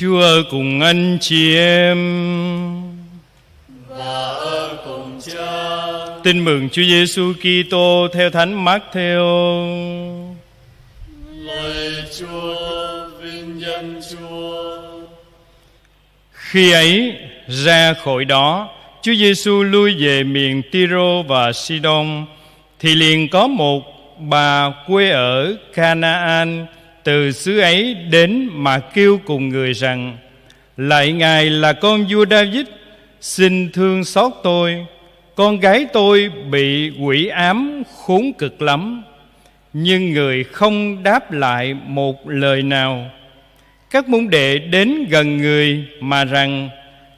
Chúa cùng anh chị em và ở cùng cha. Tin mừng Chúa Giêsu Kitô theo Thánh Mát Theo. Chúa vinh danh Chúa. Khi ấy ra khỏi đó, Chúa Giêsu lui về miền Tiro và Sidon, thì liền có một bà quê ở Canaan từ xứ ấy đến mà kêu cùng người rằng lại ngài là con vua david xin thương xót tôi con gái tôi bị quỷ ám khốn cực lắm nhưng người không đáp lại một lời nào các môn đệ đến gần người mà rằng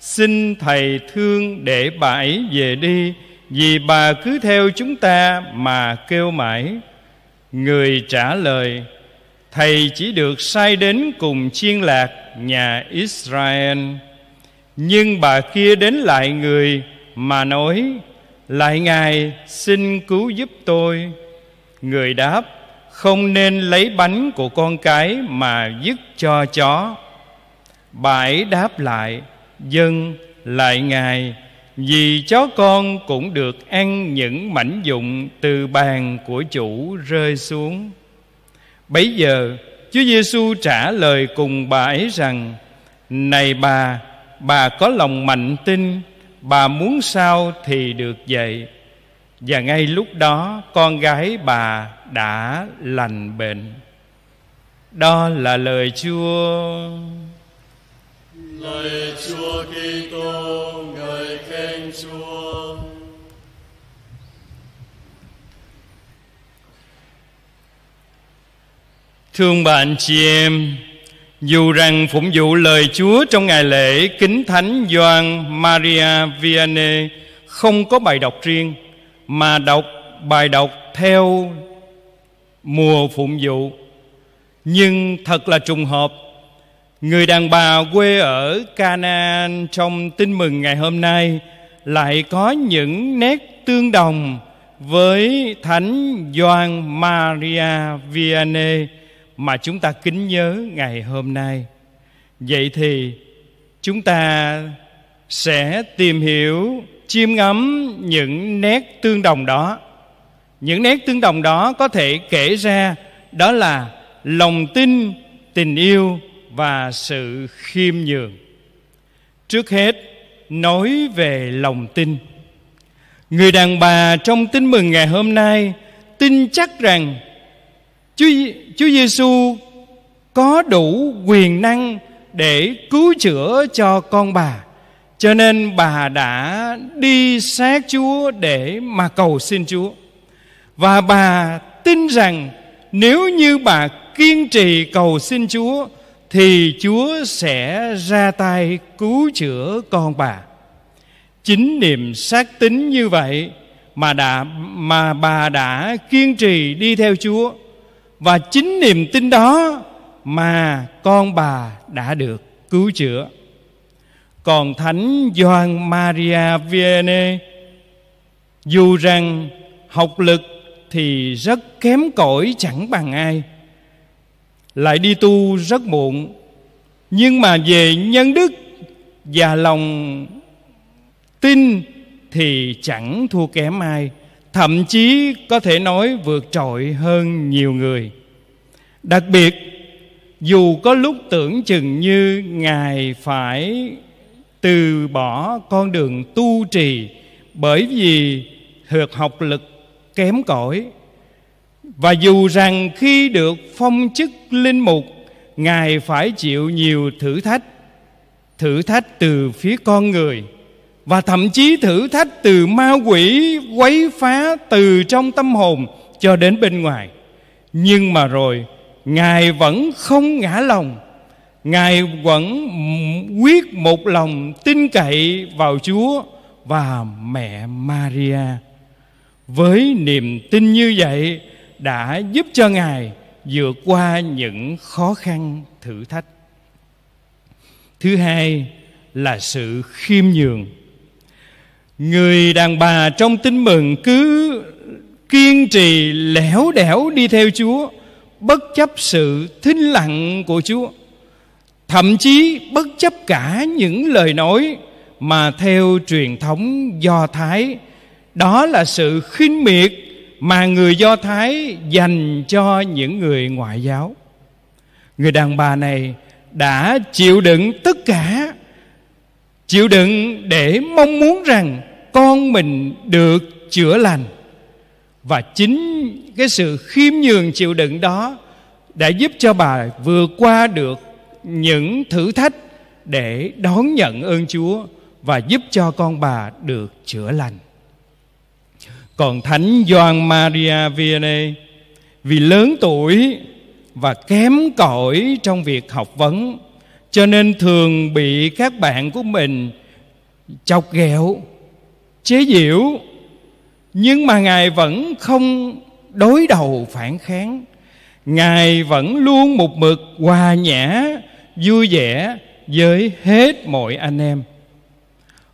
xin thầy thương để bà ấy về đi vì bà cứ theo chúng ta mà kêu mãi người trả lời thầy chỉ được sai đến cùng chiên lạc nhà Israel nhưng bà kia đến lại người mà nói lại ngài xin cứu giúp tôi người đáp không nên lấy bánh của con cái mà dứt cho chó bà ấy đáp lại dân lại ngài vì chó con cũng được ăn những mảnh dụng từ bàn của chủ rơi xuống Bấy giờ Chúa Giêsu trả lời cùng bà ấy rằng Này bà, bà có lòng mạnh tin Bà muốn sao thì được vậy Và ngay lúc đó con gái bà đã lành bệnh Đó là lời Chúa Lời Chúa Kitô, người khen Chúa Thương bạn chị em Dù rằng phụng vụ lời Chúa trong ngày lễ Kính Thánh Doan Maria Vianney Không có bài đọc riêng Mà đọc bài đọc theo mùa phụng vụ Nhưng thật là trùng hợp Người đàn bà quê ở Canaan trong tin mừng ngày hôm nay lại có những nét tương đồng với Thánh Doan Maria Vianney mà chúng ta kính nhớ ngày hôm nay vậy thì chúng ta sẽ tìm hiểu chiêm ngắm những nét tương đồng đó những nét tương đồng đó có thể kể ra đó là lòng tin tình yêu và sự khiêm nhường trước hết nói về lòng tin người đàn bà trong tin mừng ngày hôm nay tin chắc rằng Chúa Chúa Giêsu có đủ quyền năng để cứu chữa cho con bà. Cho nên bà đã đi sát Chúa để mà cầu xin Chúa. Và bà tin rằng nếu như bà kiên trì cầu xin Chúa thì Chúa sẽ ra tay cứu chữa con bà. Chính niềm xác tín như vậy mà đã mà bà đã kiên trì đi theo Chúa và chính niềm tin đó mà con bà đã được cứu chữa còn thánh Gioan Maria Vianney dù rằng học lực thì rất kém cỏi chẳng bằng ai lại đi tu rất muộn nhưng mà về nhân đức và lòng tin thì chẳng thua kém ai thậm chí có thể nói vượt trội hơn nhiều người đặc biệt dù có lúc tưởng chừng như ngài phải từ bỏ con đường tu trì bởi vì được học lực kém cỏi và dù rằng khi được phong chức linh mục ngài phải chịu nhiều thử thách thử thách từ phía con người và thậm chí thử thách từ ma quỷ quấy phá từ trong tâm hồn cho đến bên ngoài nhưng mà rồi ngài vẫn không ngã lòng ngài vẫn quyết một lòng tin cậy vào chúa và mẹ maria với niềm tin như vậy đã giúp cho ngài vượt qua những khó khăn thử thách thứ hai là sự khiêm nhường người đàn bà trong tin mừng cứ kiên trì lẻo đẻo đi theo chúa bất chấp sự thinh lặng của chúa thậm chí bất chấp cả những lời nói mà theo truyền thống do thái đó là sự khinh miệt mà người do thái dành cho những người ngoại giáo người đàn bà này đã chịu đựng tất cả chịu đựng để mong muốn rằng con mình được chữa lành và chính cái sự khiêm nhường chịu đựng đó đã giúp cho bà vượt qua được những thử thách để đón nhận ơn Chúa và giúp cho con bà được chữa lành. Còn Thánh Doan Maria Vianney vì lớn tuổi và kém cỏi trong việc học vấn cho nên thường bị các bạn của mình chọc ghẹo chế giễu nhưng mà ngài vẫn không đối đầu phản kháng ngài vẫn luôn một mực hòa nhã vui vẻ với hết mọi anh em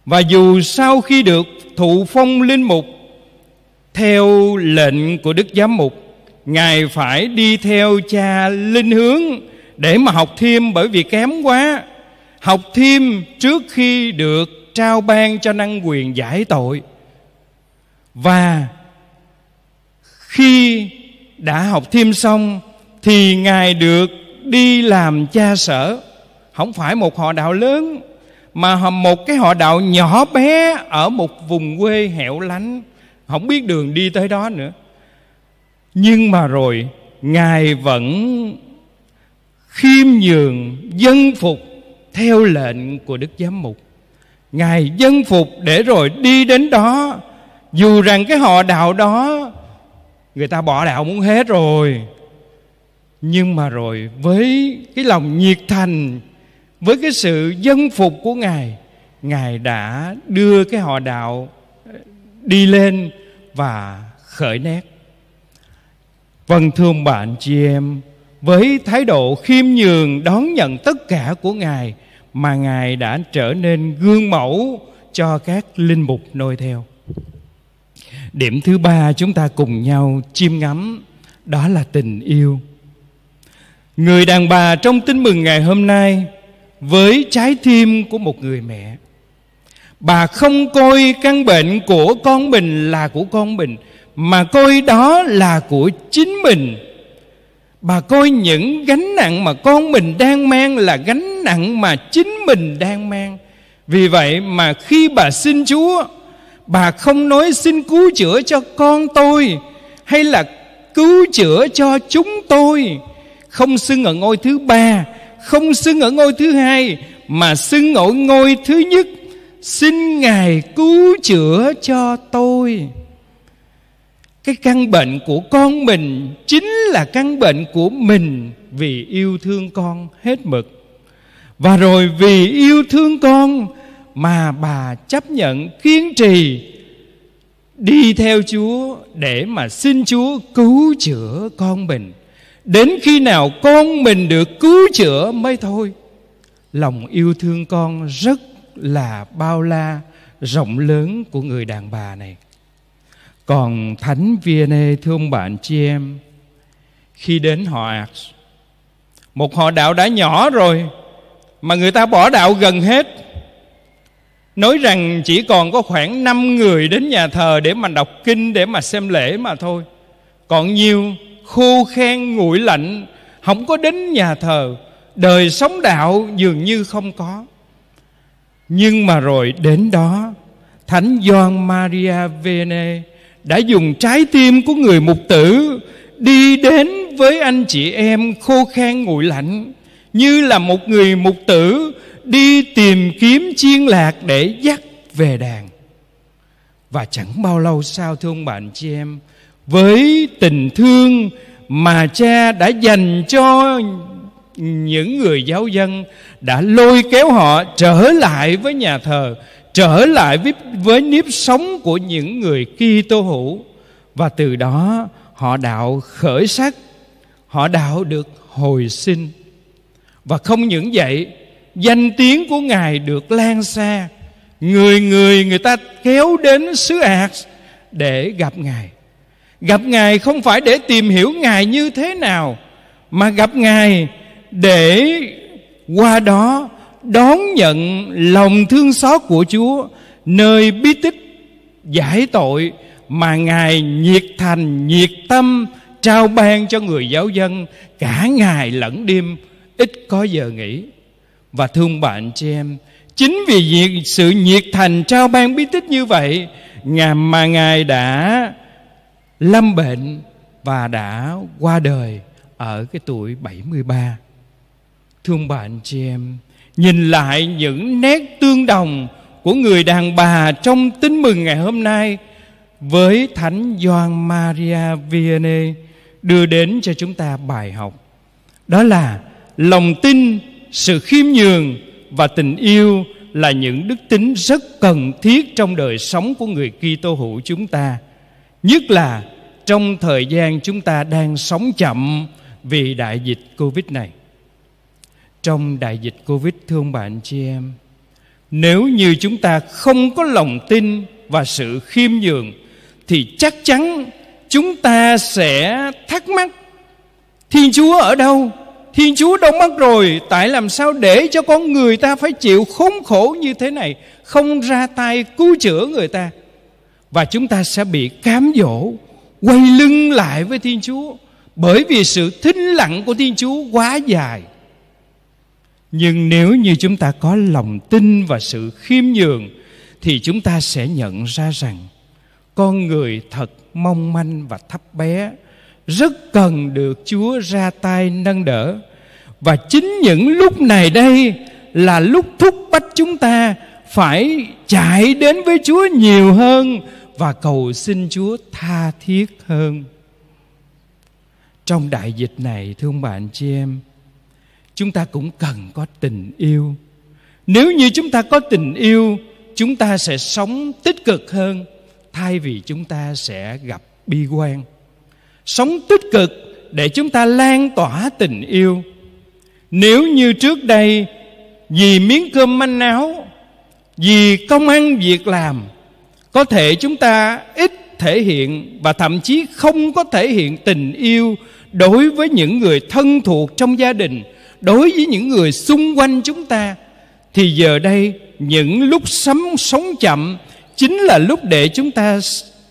và dù sau khi được thụ phong linh mục theo lệnh của đức giám mục ngài phải đi theo cha linh hướng để mà học thêm bởi vì kém quá học thêm trước khi được trao ban cho năng quyền giải tội và khi đã học thêm xong thì ngài được đi làm cha sở không phải một họ đạo lớn mà một cái họ đạo nhỏ bé ở một vùng quê hẻo lánh không biết đường đi tới đó nữa nhưng mà rồi ngài vẫn khiêm nhường dân phục theo lệnh của đức giám mục Ngài dân phục để rồi đi đến đó Dù rằng cái họ đạo đó Người ta bỏ đạo muốn hết rồi Nhưng mà rồi với cái lòng nhiệt thành Với cái sự dân phục của Ngài Ngài đã đưa cái họ đạo đi lên và khởi nét Vâng thưa bạn chị em Với thái độ khiêm nhường đón nhận tất cả của Ngài mà ngài đã trở nên gương mẫu cho các linh mục noi theo điểm thứ ba chúng ta cùng nhau chiêm ngắm đó là tình yêu người đàn bà trong tin mừng ngày hôm nay với trái tim của một người mẹ bà không coi căn bệnh của con mình là của con mình mà coi đó là của chính mình bà coi những gánh nặng mà con mình đang mang là gánh nặng mà chính mình đang mang vì vậy mà khi bà xin chúa bà không nói xin cứu chữa cho con tôi hay là cứu chữa cho chúng tôi không xưng ở ngôi thứ ba không xưng ở ngôi thứ hai mà xưng ở ngôi thứ nhất xin ngài cứu chữa cho tôi cái căn bệnh của con mình chính là căn bệnh của mình vì yêu thương con hết mực và rồi vì yêu thương con mà bà chấp nhận kiên trì đi theo Chúa để mà xin Chúa cứu chữa con mình. Đến khi nào con mình được cứu chữa mới thôi. Lòng yêu thương con rất là bao la, rộng lớn của người đàn bà này. Còn Thánh Vienne thương bạn chị em Khi đến họ Arx Một họ đạo đã nhỏ rồi Mà người ta bỏ đạo gần hết Nói rằng chỉ còn có khoảng 5 người đến nhà thờ Để mà đọc kinh, để mà xem lễ mà thôi Còn nhiều khô khen nguội lạnh Không có đến nhà thờ Đời sống đạo dường như không có Nhưng mà rồi đến đó Thánh Doan Maria Vene đã dùng trái tim của người mục tử đi đến với anh chị em khô khan nguội lạnh như là một người mục tử đi tìm kiếm chiên lạc để dắt về đàn và chẳng bao lâu sau thương bạn chị em với tình thương mà cha đã dành cho những người giáo dân đã lôi kéo họ trở lại với nhà thờ trở lại với, với nếp sống của những người Kitô hữu và từ đó họ đạo khởi sắc, họ đạo được hồi sinh. Và không những vậy, danh tiếng của Ngài được lan xa, người người người ta kéo đến xứ Ạc để gặp Ngài. Gặp Ngài không phải để tìm hiểu Ngài như thế nào mà gặp Ngài để qua đó đón nhận lòng thương xót của Chúa nơi bí tích giải tội mà Ngài nhiệt thành, nhiệt tâm trao ban cho người giáo dân cả ngày lẫn đêm ít có giờ nghỉ. Và thương bạn chị em, chính vì việc sự nhiệt thành trao ban bí tích như vậy ngài mà ngài đã lâm bệnh và đã qua đời ở cái tuổi 73. Thương bạn chị em, nhìn lại những nét tương đồng của người đàn bà trong tin mừng ngày hôm nay với thánh Gioan Maria Vianney đưa đến cho chúng ta bài học đó là lòng tin, sự khiêm nhường và tình yêu là những đức tính rất cần thiết trong đời sống của người Kitô hữu chúng ta, nhất là trong thời gian chúng ta đang sống chậm vì đại dịch Covid này trong đại dịch covid thương bạn chị em nếu như chúng ta không có lòng tin và sự khiêm nhường thì chắc chắn chúng ta sẽ thắc mắc thiên chúa ở đâu thiên chúa đâu mất rồi tại làm sao để cho con người ta phải chịu khốn khổ như thế này không ra tay cứu chữa người ta và chúng ta sẽ bị cám dỗ quay lưng lại với thiên chúa bởi vì sự thính lặng của thiên chúa quá dài nhưng nếu như chúng ta có lòng tin và sự khiêm nhường thì chúng ta sẽ nhận ra rằng con người thật mong manh và thấp bé rất cần được chúa ra tay nâng đỡ và chính những lúc này đây là lúc thúc bách chúng ta phải chạy đến với chúa nhiều hơn và cầu xin chúa tha thiết hơn trong đại dịch này thưa ông bà chị em chúng ta cũng cần có tình yêu nếu như chúng ta có tình yêu chúng ta sẽ sống tích cực hơn thay vì chúng ta sẽ gặp bi quan sống tích cực để chúng ta lan tỏa tình yêu nếu như trước đây vì miếng cơm manh áo vì công ăn việc làm có thể chúng ta ít thể hiện và thậm chí không có thể hiện tình yêu đối với những người thân thuộc trong gia đình đối với những người xung quanh chúng ta thì giờ đây những lúc sấm sống chậm chính là lúc để chúng ta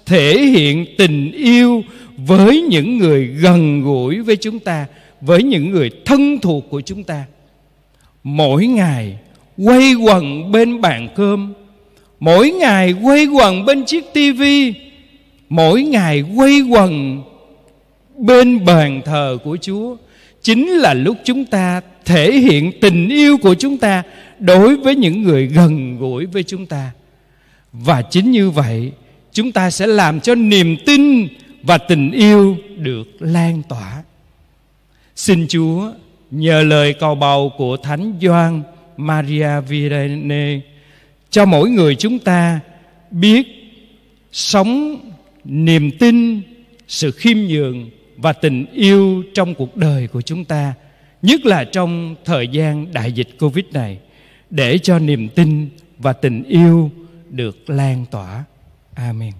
thể hiện tình yêu với những người gần gũi với chúng ta với những người thân thuộc của chúng ta mỗi ngày quay quần bên bàn cơm mỗi ngày quay quần bên chiếc tivi mỗi ngày quay quần bên bàn thờ của Chúa chính là lúc chúng ta thể hiện tình yêu của chúng ta đối với những người gần gũi với chúng ta. Và chính như vậy, chúng ta sẽ làm cho niềm tin và tình yêu được lan tỏa. Xin Chúa nhờ lời cầu bầu của Thánh Doan Maria Virene cho mỗi người chúng ta biết sống niềm tin, sự khiêm nhường và tình yêu trong cuộc đời của chúng ta nhất là trong thời gian đại dịch covid này để cho niềm tin và tình yêu được lan tỏa amen